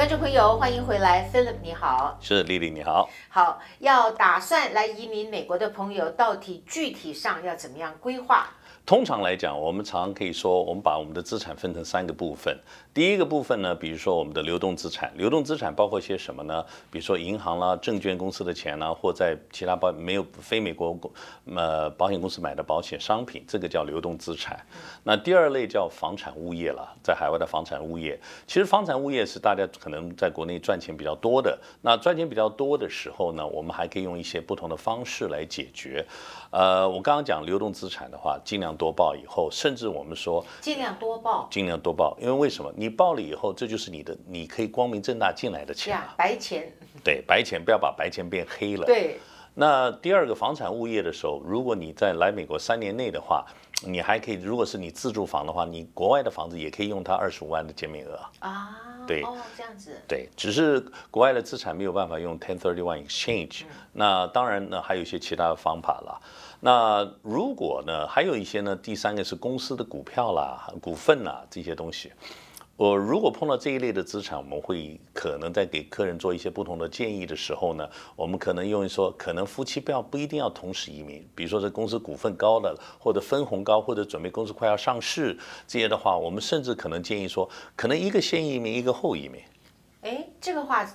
观众朋友，欢迎回来，p h i l i p 你好，是丽丽，你好，好，要打算来移民美国的朋友，到底具体上要怎么样规划？通常来讲，我们常常可以说，我们把我们的资产分成三个部分。第一个部分呢，比如说我们的流动资产，流动资产包括些什么呢？比如说银行啦、证券公司的钱啦，或在其他保没有非美国呃保险公司买的保险商品，这个叫流动资产。那第二类叫房产物业了，在海外的房产物业，其实房产物业是大家可能在国内赚钱比较多的。那赚钱比较多的时候呢，我们还可以用一些不同的方式来解决。呃，我刚刚讲流动资产的话，尽量。多报以后，甚至我们说尽量多报，尽量多报，因为为什么？你报了以后，这就是你的，你可以光明正大进来的钱，白钱。对，白钱不要把白钱变黑了。对。那第二个房产物业的时候，如果你在来美国三年内的话。你还可以，如果是你自住房的话，你国外的房子也可以用它二十五万的减免额啊。对，哦，这样子。对，只是国外的资产没有办法用 ten thirty one exchange。那当然呢，还有一些其他的方法了。那如果呢，还有一些呢，第三个是公司的股票啦、股份啦这些东西。我如果碰到这一类的资产，我们会可能在给客人做一些不同的建议的时候呢，我们可能用于说，可能夫妻不要不一定要同时移民，比如说这公司股份高的，或者分红高，或者准备公司快要上市这些的话，我们甚至可能建议说，可能一个先移民，一个后移民。哎，这个话。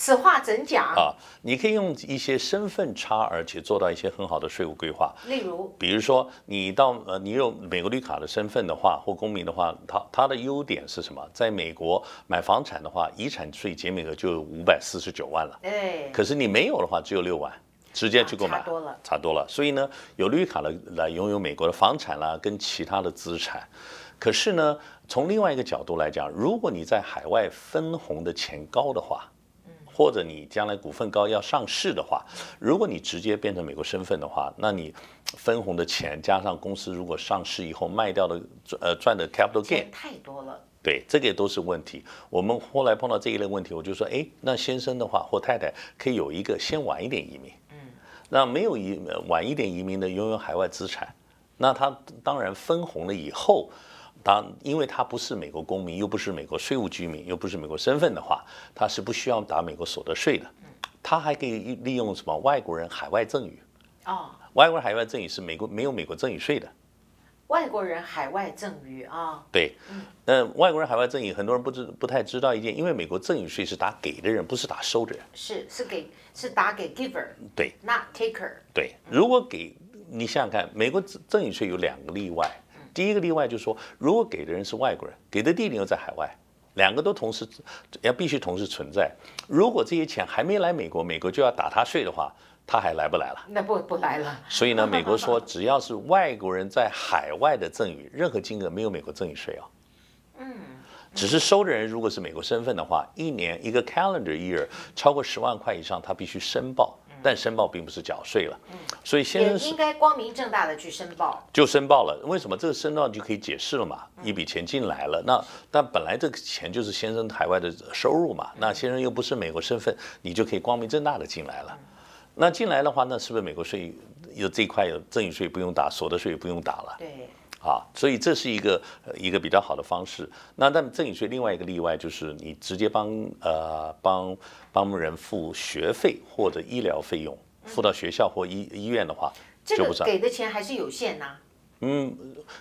此话怎讲啊？你可以用一些身份差，而且做到一些很好的税务规划。例如，比如说你到呃，你有美国绿卡的身份的话，或公民的话，它它的优点是什么？在美国买房产的话，遗产税减免额就有五百四十九万了。哎，可是你没有的话，只有六万，直接去购买，差多了，差多了。所以呢，有绿卡的来拥有美国的房产啦，跟其他的资产。可是呢，从另外一个角度来讲，如果你在海外分红的钱高的话，或者你将来股份高要上市的话，如果你直接变成美国身份的话，那你分红的钱加上公司如果上市以后卖掉的呃赚的 capital gain 太多了，对这个也都是问题。我们后来碰到这一类问题，我就说，哎，那先生的话或太太可以有一个先晚一点移民，嗯，那没有移晚一点移民的拥有海外资产，那他当然分红了以后。当因为他不是美国公民，又不是美国税务居民，又不是美国身份的话，他是不需要打美国所得税的。他还可以利用什么外国人海外赠与哦？外国人海外赠与是美国没有美国赠与税的。外国人海外赠与啊？对，嗯，那外国人海外赠与，很多人不知不太知道一件，因为美国赠与税是打给的人，不是打收的人。是是给是打给 giver 对，not taker 对。如果给你想想看，美国赠赠与税有两个例外。第一个例外就是说，如果给的人是外国人，给的地点又在海外，两个都同时要必须同时存在。如果这些钱还没来美国，美国就要打他税的话，他还来不来了？那不不来了。所以呢，美国说，只要是外国人在海外的赠与，任何金额没有美国赠与税啊。嗯。只是收的人如果是美国身份的话，一年一个 calendar year 超过十万块以上，他必须申报。但申报并不是缴税了，所以先生应该光明正大的去申报，就申报了。为什么这个申报就可以解释了嘛？一笔钱进来了，那但本来这个钱就是先生海外的收入嘛，那先生又不是美国身份，你就可以光明正大的进来了。那进来的话，那是不是美国税有这块有赠与税不用打，所得税不用打了？对。啊，所以这是一个一个比较好的方式。那那么赠与税另外一个例外就是，你直接帮呃帮帮人付学费或者医疗费用，付到学校或医医院的话，这个给的钱还是有限呐。嗯，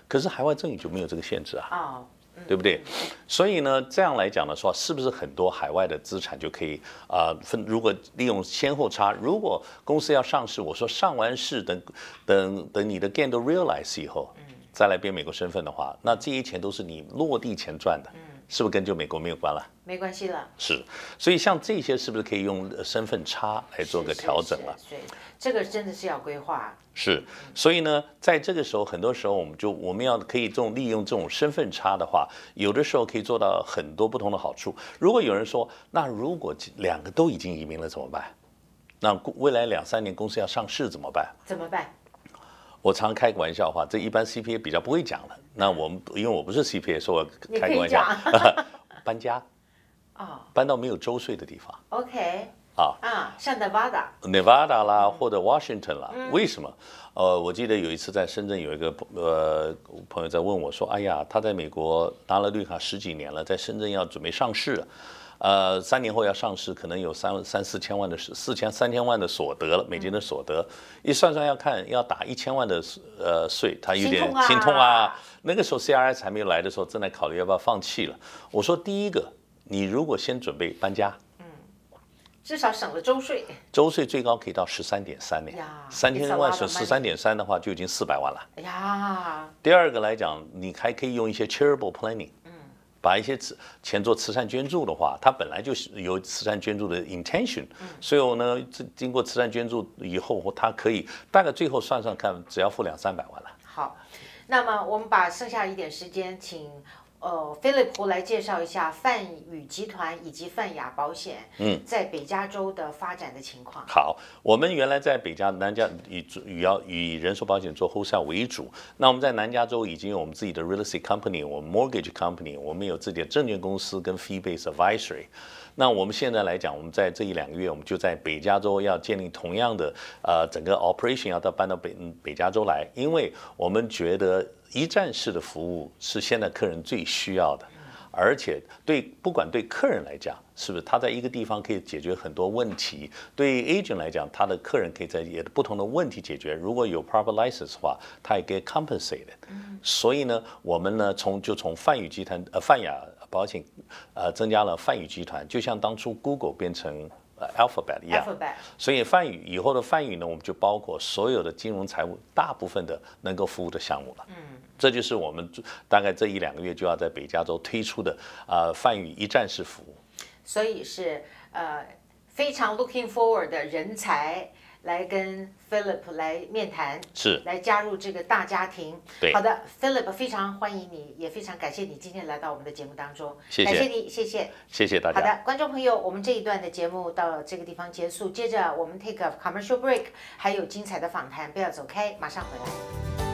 可是海外赠与就没有这个限制啊。对不对？所以呢，这样来讲的话，是不是很多海外的资产就可以啊分？如果利用先后差，如果公司要上市，我说上完市，等等等你的 Gain 都 Realize 以后，再来编美国身份的话，那这些钱都是你落地前赚的，嗯，是不是跟就美国没有关了？没关系了。是，所以像这些是不是可以用身份差来做个调整了？所这个真的是要规划。是，所以呢，在这个时候，很多时候我们就我们要可以这种利用这种身份差的话，有的时候可以做到很多不同的好处。如果有人说，那如果两个都已经移民了怎么办？那未来两三年公司要上市怎么办？怎么办？我常开个玩笑话，这一般 CPA 比较不会讲的。那我们因为我不是 CPA，说我开个玩笑，搬家，啊，搬到没有周岁的地方。OK，啊啊，像 n e 达、a d a 啦，或者 Washington 啦，为什么？呃，我记得有一次在深圳有一个朋呃朋友在问我说：“哎呀，他在美国拿了绿卡十几年了，在深圳要准备上市。”呃，三年后要上市，可能有三三四千万的四千三千万的所得了，美金的所得，一算算要看要打一千万的呃税，他有点心痛啊。那个时候 C R S 还没有来的时候，正在考虑要不要放弃了。我说第一个，你如果先准备搬家，嗯，至少省了周税，周税最高可以到十三点三年，三千万省十三点三的话，就已经四百万了。哎呀，第二个来讲，你还可以用一些 charitable planning。把一些慈钱做慈善捐助的话，他本来就是有慈善捐助的 intention，所以呢，经过慈善捐助以后，他可以大概最后算算看，只要付两三百万了。好，那么我们把剩下一点时间，请。呃，Philip 来介绍一下泛宇集团以及泛亚保险嗯，在北加州的发展的情况。好，我们原来在北加、南加以主要以人寿保险做 wholesale 为主。那我们在南加州已经有我们自己的 real estate company，我们 mortgage company，我们有自己的证券公司跟 fee based advisory。那我们现在来讲，我们在这一两个月，我们就在北加州要建立同样的呃整个 operation，要到搬到北北加州来，因为我们觉得。一站式的服务是现在客人最需要的，而且对不管对客人来讲，是不是他在一个地方可以解决很多问题？对 agent 来讲，他的客人可以在也不同的问题解决。如果有 problem license 的话，他也可以 compensate。所以呢，我们呢从就从泛宇集团呃泛亚保险呃增加了泛宇集团，就像当初 Google 变成。alphabet 一样，所以泛宇以后的泛宇呢，我们就包括所有的金融财务大部分的能够服务的项目了。嗯，这就是我们大概这一两个月就要在北加州推出的啊泛宇一站式服务。所以是呃非常 looking forward 的人才。来跟 Philip 来面谈，是来加入这个大家庭。对，好的，Philip 非常欢迎你，也非常感谢你今天来到我们的节目当中。谢谢，感谢你，谢谢，谢谢大家。好的，观众朋友，我们这一段的节目到这个地方结束，接着我们 take a commercial break，还有精彩的访谈，不要走开，马上回来。